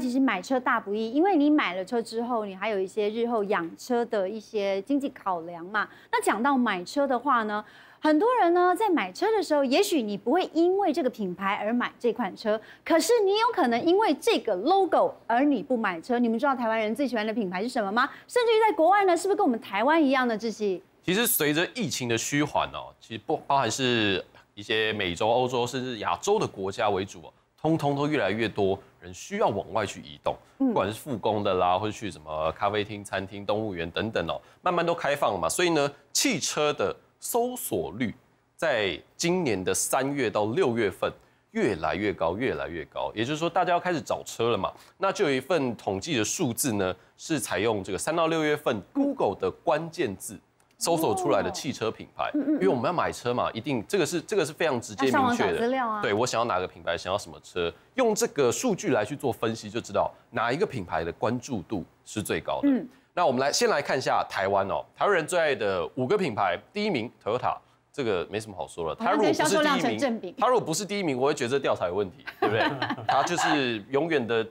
其实买车大不易，因为你买了车之后，你还有一些日后养车的一些经济考量嘛。那讲到买车的话呢，很多人呢在买车的时候，也许你不会因为这个品牌而买这款车，可是你有可能因为这个 logo 而你不买车。你们知道台湾人最喜欢的品牌是什么吗？甚至于在国外呢，是不是跟我们台湾一样的这些？其实随着疫情的虚缓哦，其实不包含是一些美洲、欧洲甚至亚洲的国家为主哦。通通都越来越多人需要往外去移动，不管是复工的啦，或者去什么咖啡厅、餐厅、动物园等等哦，慢慢都开放了嘛。所以呢，汽车的搜索率在今年的三月到六月份越来越高，越来越高。也就是说，大家要开始找车了嘛。那就有一份统计的数字呢，是采用这个三到六月份 Google 的关键字。搜索出来的汽车品牌，因为我们要买车嘛，一定这个是这个是非常直接明确的。料啊，对我想要哪个品牌，想要什么车，用这个数据来去做分析，就知道哪一个品牌的关注度是最高的。那我们来先来看一下台湾哦，台湾人最爱的五个品牌，第一名 Toyota，这个没什么好说了，它如果不是第一名，它如果不是第一名，我会觉得这调查有问题，对不对？它就是永远的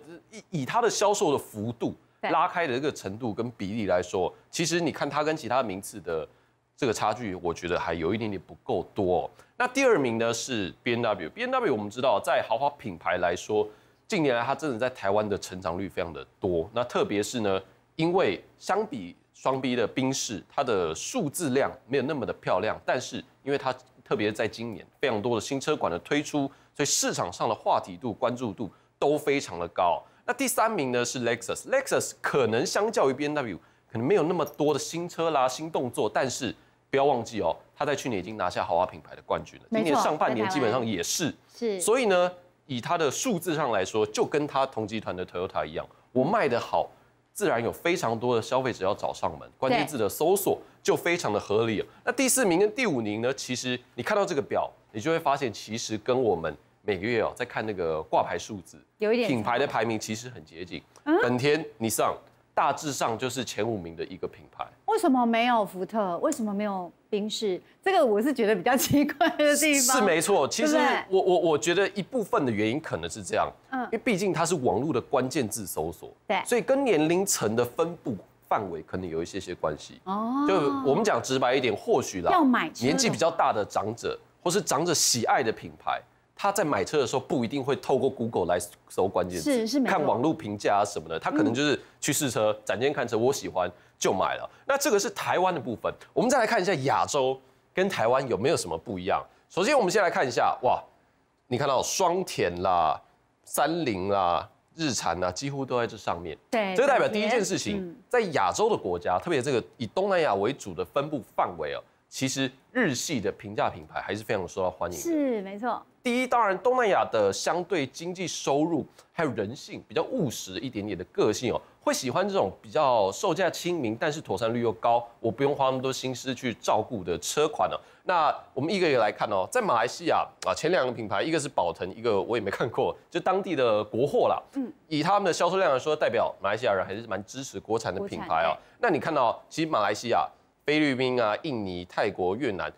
以以它的销售的幅度。拉开的这个程度跟比例来说，其实你看它跟其他名次的这个差距，我觉得还有一点点不够多。那第二名呢是 B N W，B N W 我们知道在豪华品牌来说，近年来它真的在台湾的成长率非常的多。那特别是呢，因为相比双 B 的宾士，它的数字量没有那么的漂亮，但是因为它特别在今年非常多的新车款的推出，所以市场上的话题度、关注度都非常的高。那第三名呢是 Lexus，Lexus 可能相较于 B M W 可能没有那么多的新车啦、新动作，但是不要忘记哦，他在去年已经拿下豪华品牌的冠军了，今年上半年基本上也是，是。所以呢，以它的数字上来说，就跟他同集团的 Toyota 一样，我卖的好，自然有非常多的消费者要找上门，关键字的搜索就非常的合理。那第四名跟第五名呢，其实你看到这个表，你就会发现，其实跟我们。每个月哦，在看那个挂牌数字，有一点品牌的排名其实很接近。本田你上，大致上就是前五名的一个品牌。为什么没有福特？为什么没有宾士？这个我是觉得比较奇怪的地方。是没错，其实我我我觉得一部分的原因可能是这样，嗯，因为毕竟它是网络的关键字搜索，对，所以跟年龄层的分布范围可能有一些些关系。哦，就我们讲直白一点，或许啦，年纪比较大的长者，或是长者喜爱的品牌。他在买车的时候不一定会透过 Google 来搜关键词，是是，看网络评价啊什么的，他可能就是去试车、展间看车，我喜欢就买了。那这个是台湾的部分，我们再来看一下亚洲跟台湾有没有什么不一样。首先，我们先来看一下，哇，你看到双田啦、三菱啦、日产啦，几乎都在这上面，对，这个代表第一件事情，在亚洲的国家，特别这个以东南亚为主的分布范围啊。其实日系的平价品牌还是非常受到欢迎，是没错。第一，当然东南亚的相对经济收入还有人性比较务实一点点的个性哦，会喜欢这种比较售价亲民，但是妥善率又高，我不用花那么多心思去照顾的车款哦。那我们一个一个来看哦，在马来西亚啊，前两个品牌一个是宝腾，一个我也没看过，就当地的国货啦。嗯，以他们的销售量来说，代表马来西亚人还是蛮支持国产的品牌哦。那你看到，其实马来西亚。菲律宾啊，印尼、泰国、越南，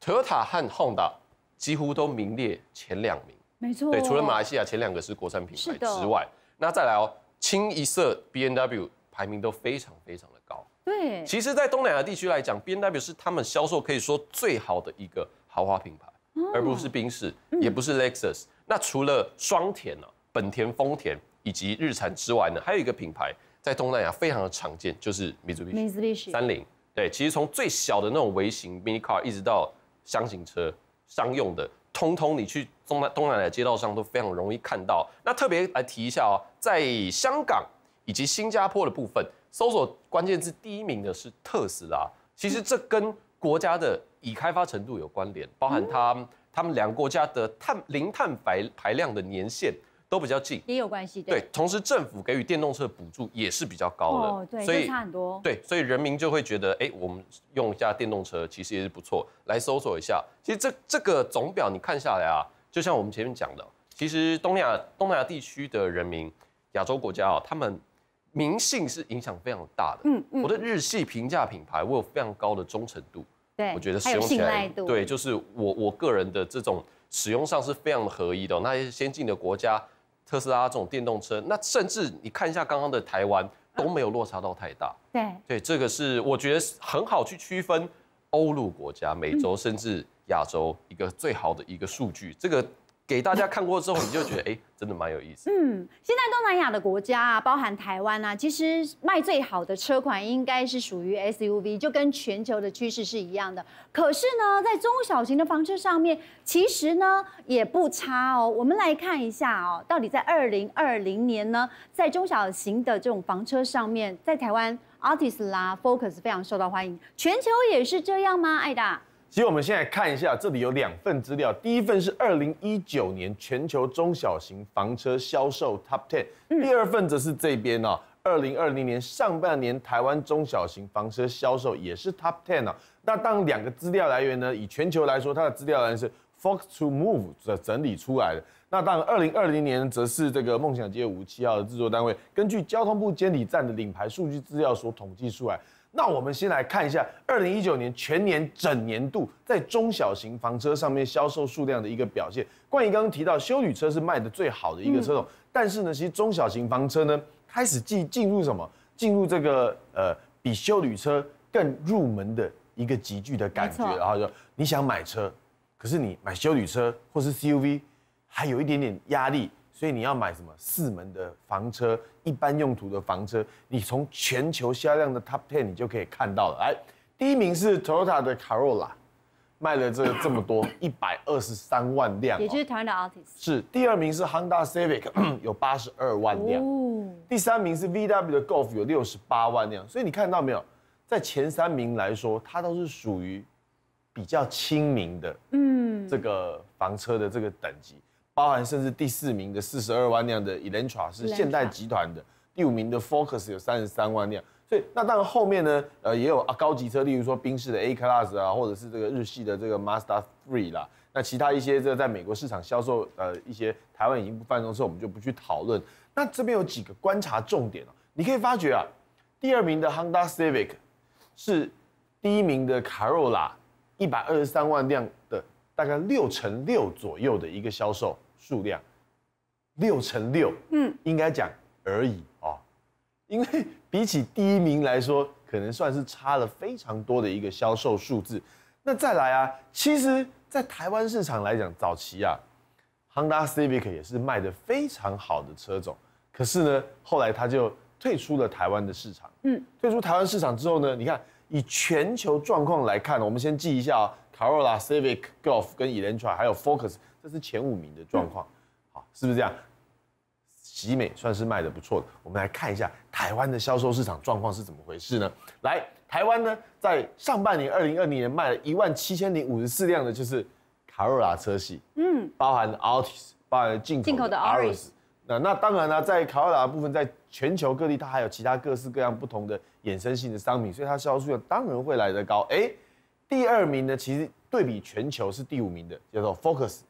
特 t a 和 Honda 几乎都名列前两名。没错，对，除了马来西亚，前两个是国产品牌之外，那再来哦，清一色 b N w 排名都非常非常的高。对，其实，在东南亚地区来讲 b N w 是他们销售可以说最好的一个豪华品牌，而不是宾士，也不是 Lexus。那除了双田呢，本田、丰田以及日产之外呢，还有一个品牌在东南亚非常的常见，就是 Mitsubishi 三菱。对，其实从最小的那种微型 mini car 一直到箱型车、商用的，通通你去东南东南的街道上都非常容易看到。那特别来提一下哦，在香港以及新加坡的部分，搜索关键字第一名的是特斯拉。其实这跟国家的已开发程度有关联，包含它它们两个国家的碳零碳排排量的年限。都比较近，也有关系。对，同时政府给予电动车补助也是比较高的，哦，对，所以差很多。对，所以人民就会觉得，哎，我们用一下电动车其实也是不错。来搜索一下，其实这这个总表你看下来啊，就像我们前面讲的，其实东亚东南亚地区的人民，亚洲国家啊，他们民性是影响非常大的。嗯嗯。我的日系平价品牌，我有非常高的忠诚度。对，我觉得使用起来，对，就是我我个人的这种使用上是非常合一的。那些先进的国家。特斯拉这种电动车，那甚至你看一下刚刚的台湾都没有落差到太大。对对，这个是我觉得很好去区分欧陆国家、美洲甚至亚洲一个最好的一个数据。这个。给大家看过之后，你就觉得哎，真的蛮有意思。嗯，现在东南亚的国家啊，包含台湾啊，其实卖最好的车款应该是属于 SUV，就跟全球的趋势是一样的。可是呢，在中小型的房车上面，其实呢也不差哦。我们来看一下哦，到底在二零二零年呢，在中小型的这种房车上面，在台湾 Artis 啦 Focus 非常受到欢迎，全球也是这样吗？艾达。其实我们现在看一下，这里有两份资料，第一份是二零一九年全球中小型房车销售 top ten，第二份则是这边哦，二零二零年上半年台湾中小型房车销售也是 top ten 哦。那当两个资料来源呢，以全球来说，它的资料来源是 Fox to Move 的整理出来的。那当然，二零二零年则是这个梦想街五七号的制作单位，根据交通部监理站的领牌数据资料所统计出来。那我们先来看一下二零一九年全年整年度在中小型房车上面销售数量的一个表现。关于刚刚提到修旅车是卖的最好的一个车种，但是呢，其实中小型房车呢开始进进入什么？进入这个呃，比修旅车更入门的一个集聚的感觉。然后就你想买车，可是你买修旅车或是 C U V，还有一点点压力。所以你要买什么四门的房车，一般用途的房车，你从全球销量的 top ten 你就可以看到了。来，第一名是 Toyota 的 Corolla，卖了这 这么多，一百二十三万辆，也就是台湾的 Altis。是第二名是 Honda Civic，有八十二万辆。第三名是 VW 的 Golf，有六十八万辆。所以你看到没有，在前三名来说，它都是属于比较亲民的，嗯，这个房车的这个等级。包含甚至第四名的四十二万辆的 Elantra 是现代集团的，第五名的 Focus 有三十三万辆，所以那当然后面呢，呃，也有啊高级车，例如说宾士的 A Class 啊，或者是这个日系的这个 Mazda 3啦，那其他一些这在美国市场销售呃一些台湾已经不贩售，所以我们就不去讨论。那这边有几个观察重点哦，你可以发觉啊，第二名的 Honda Civic 是第一名的 c a r o l a 一百二十三万辆的大概六成六左右的一个销售。数量六乘六，嗯，应该讲而已哦，因为比起第一名来说，可能算是差了非常多的一个销售数字。那再来啊，其实在台湾市场来讲，早期啊，Honda Civic 也是卖的非常好的车种，可是呢，后来它就退出了台湾的市场。嗯，退出台湾市场之后呢，你看以全球状况来看，我们先记一下：Corolla 啊、、Civic、Golf、跟 Era，l t 还有 Focus。这是前五名的状况，好，是不是这样？喜美算是卖的不错的。我们来看一下台湾的销售市场状况是怎么回事呢？来，台湾呢，在上半年二零二零年卖了一万七千零五十四辆的，就是卡罗拉车系，嗯，包含 Altis，包含进口的 Aris。那那当然呢，在卡罗拉部分，在全球各地它还有其他各式各样不同的衍生性的商品，所以它销售当然会来得高。哎，第二名呢，其实对比全球是第五名的，叫做 Focus。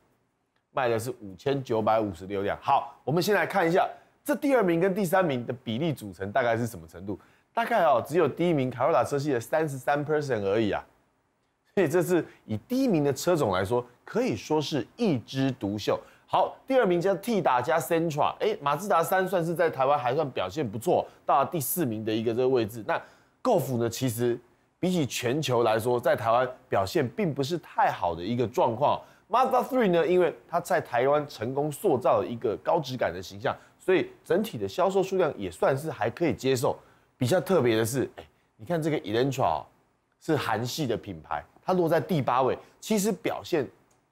卖的是五千九百五十六辆。好，我们先来看一下这第二名跟第三名的比例组成大概是什么程度？大概哦，只有第一名凯路达车系的三十三 percent 而已啊。所以这是以第一名的车种来说，可以说是一枝独秀。好，第二名叫 T 打加 c e n t r a 哎，马自达三算是在台湾还算表现不错，到了第四名的一个这个位置。那 Golf 呢，其实比起全球来说，在台湾表现并不是太好的一个状况。m a z d a 3 Three 呢，因为它在台湾成功塑造了一个高质感的形象，所以整体的销售数量也算是还可以接受。比较特别的是，哎，你看这个 Intra 是韩系的品牌，它落在第八位，其实表现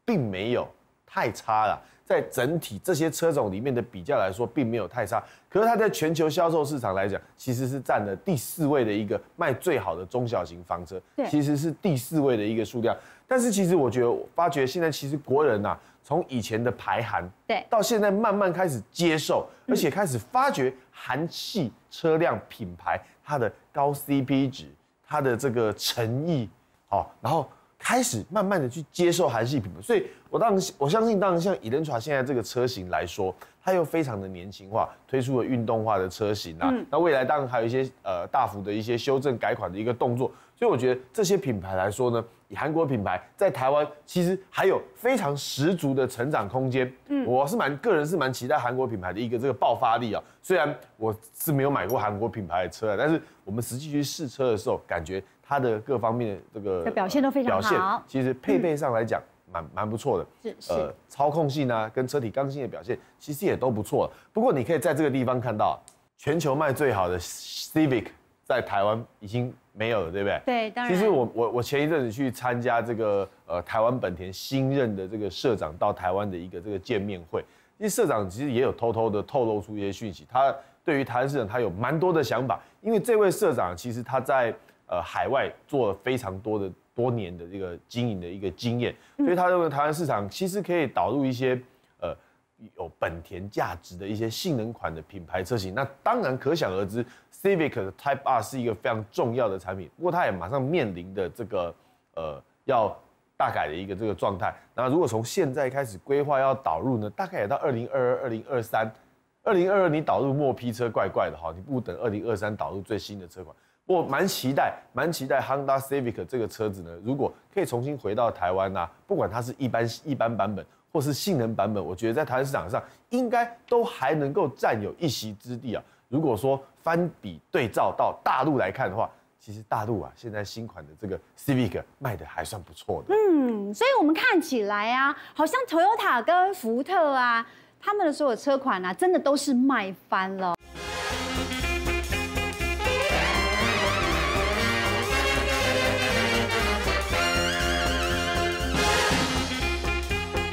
并没有太差了。在整体这些车种里面的比较来说，并没有太差。可是它在全球销售市场来讲，其实是占了第四位的一个卖最好的中小型房车，其实是第四位的一个数量。但是其实我觉得，发觉现在其实国人呐，从以前的排寒，对，到现在慢慢开始接受，而且开始发觉韩系车辆品牌它的高 CP 值，它的这个诚意，好，然后。开始慢慢的去接受韩系品牌，所以我当然我相信，当然像 e l e n t r a 现在这个车型来说，它又非常的年轻化，推出了运动化的车型啊。那未来当然还有一些呃大幅的一些修正改款的一个动作。所以我觉得这些品牌来说呢，以韩国品牌在台湾其实还有非常十足的成长空间。嗯，我是蛮个人是蛮期待韩国品牌的一个这个爆发力啊。虽然我是没有买过韩国品牌的车，但是我们实际去试车的时候感觉。它的各方面的这个表现都非常好，其实配备上来讲蛮蛮不错的，呃，操控性啊，跟车体刚性的表现，其实也都不错。不过你可以在这个地方看到，全球卖最好的 Civic 在台湾已经没有了，对不对？对，当然。其实我我我前一阵子去参加这个呃台湾本田新任的这个社长到台湾的一个这个见面会，因为社长其实也有偷偷的透露出一些讯息，他对于台湾市场他有蛮多的想法，因为这位社长其实他在。呃，海外做了非常多的多年的这个经营的一个经验，所以他认为台湾市场其实可以导入一些呃有本田价值的一些性能款的品牌车型。那当然可想而知，Civic Type R 是一个非常重要的产品，不过它也马上面临的这个呃要大改的一个这个状态。那如果从现在开始规划要导入呢，大概也到二零二二、二零二三、二零二二你导入末批车怪怪的哈，你不等二零二三导入最新的车款。我蛮期待，蛮期待 Honda Civic 这个车子呢，如果可以重新回到台湾呐，不管它是一般一般版本，或是性能版本，我觉得在台湾市场上应该都还能够占有一席之地啊。如果说翻比对照到大陆来看的话，其实大陆啊现在新款的这个 Civic 卖的还算不错的。嗯，所以我们看起来啊，好像 Toyota 跟福特啊，他们的所有车款啊，真的都是卖翻了。